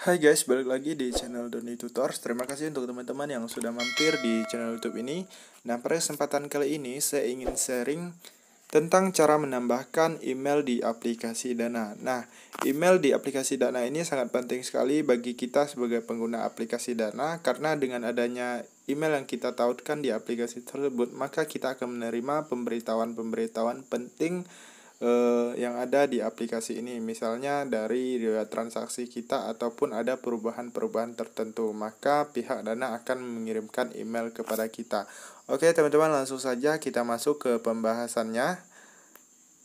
Hai guys, balik lagi di channel Doni Tutors. Terima kasih untuk teman-teman yang sudah mampir di channel YouTube ini. Nah, pada kesempatan kali ini saya ingin sharing tentang cara menambahkan email di aplikasi Dana. Nah, email di aplikasi Dana ini sangat penting sekali bagi kita sebagai pengguna aplikasi Dana karena dengan adanya email yang kita tautkan di aplikasi tersebut, maka kita akan menerima pemberitahuan-pemberitahuan penting eh, yang ada di aplikasi ini misalnya dari riwayat transaksi kita ataupun ada perubahan-perubahan tertentu maka pihak dana akan mengirimkan email kepada kita oke teman-teman langsung saja kita masuk ke pembahasannya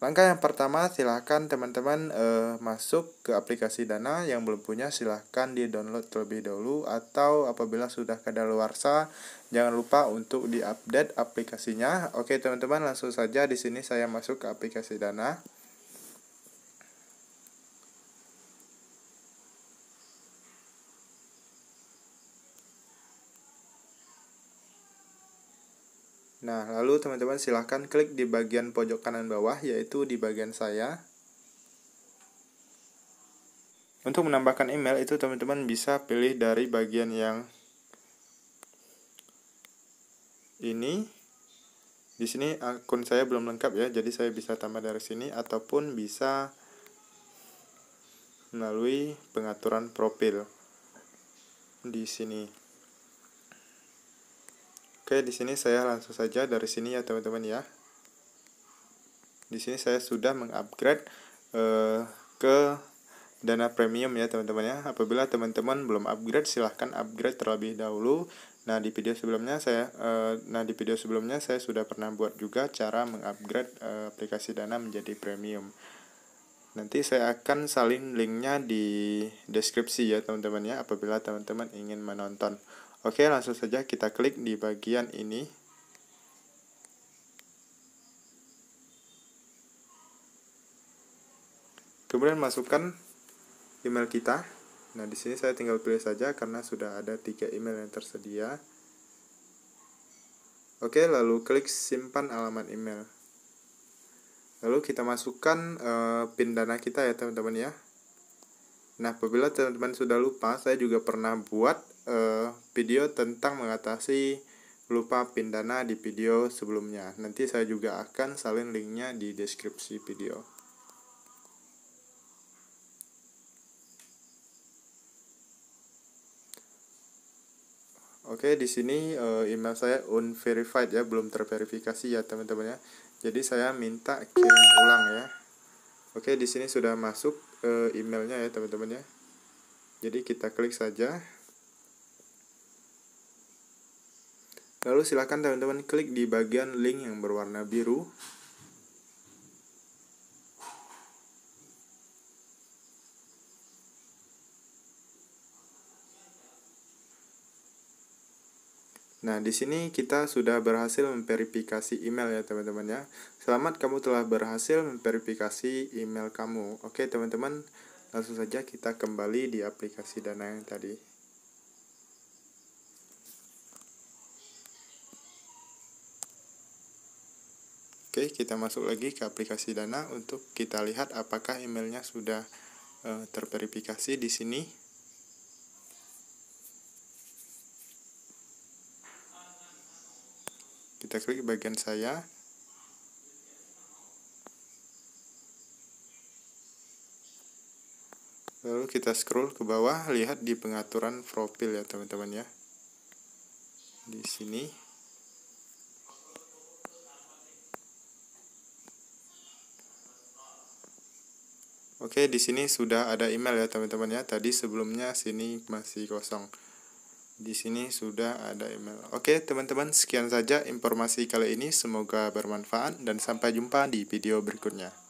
Langkah yang pertama, silahkan teman-teman eh, masuk ke aplikasi Dana yang belum punya, silahkan di-download terlebih dahulu atau apabila sudah kadaluarsa, jangan lupa untuk di-update aplikasinya. Oke, teman-teman, langsung saja di sini saya masuk ke aplikasi Dana. Nah, lalu teman-teman silahkan klik di bagian pojok kanan bawah, yaitu di bagian saya. Untuk menambahkan email itu teman-teman bisa pilih dari bagian yang ini. Di sini akun saya belum lengkap ya, jadi saya bisa tambah dari sini ataupun bisa melalui pengaturan profil di sini. Oke, di sini saya langsung saja dari sini ya teman-teman ya. Di sini saya sudah mengupgrade eh, ke dana premium ya teman-teman ya. Apabila teman-teman belum upgrade silahkan upgrade terlebih dahulu. Nah di video sebelumnya saya, eh, nah di video sebelumnya saya sudah pernah buat juga cara mengupgrade eh, aplikasi dana menjadi premium. Nanti saya akan salin linknya di deskripsi ya teman-teman ya apabila teman-teman ingin menonton. Oke, langsung saja kita klik di bagian ini. Kemudian masukkan email kita. Nah, di sini saya tinggal pilih saja karena sudah ada tiga email yang tersedia. Oke, lalu klik simpan alamat email. Lalu kita masukkan e, PIN dana kita ya, teman-teman ya. Nah, apabila teman-teman sudah lupa, saya juga pernah buat uh, video tentang mengatasi lupa pin dana di video sebelumnya. Nanti saya juga akan salin linknya di deskripsi video. Oke, di sini eh, email saya unverified ya, belum terverifikasi ya teman-teman ya. Jadi saya minta kirim ulang ya. Oke, di sini sudah masuk eh, emailnya ya teman-teman ya. Jadi kita klik saja. Lalu silahkan teman-teman klik di bagian link yang berwarna biru. Nah, di sini kita sudah berhasil memverifikasi email ya, teman-teman ya. Selamat kamu telah berhasil memverifikasi email kamu. Oke, teman-teman, langsung saja kita kembali di aplikasi Dana yang tadi. Oke, kita masuk lagi ke aplikasi Dana untuk kita lihat apakah emailnya sudah e, terverifikasi di sini. Kita klik bagian saya. Lalu kita scroll ke bawah, lihat di pengaturan profil ya, teman-teman ya. Di sini. Oke, di sini sudah ada email ya teman-teman ya. Tadi sebelumnya sini masih kosong. Di sini sudah ada email. Oke, teman-teman, sekian saja informasi kali ini. Semoga bermanfaat dan sampai jumpa di video berikutnya.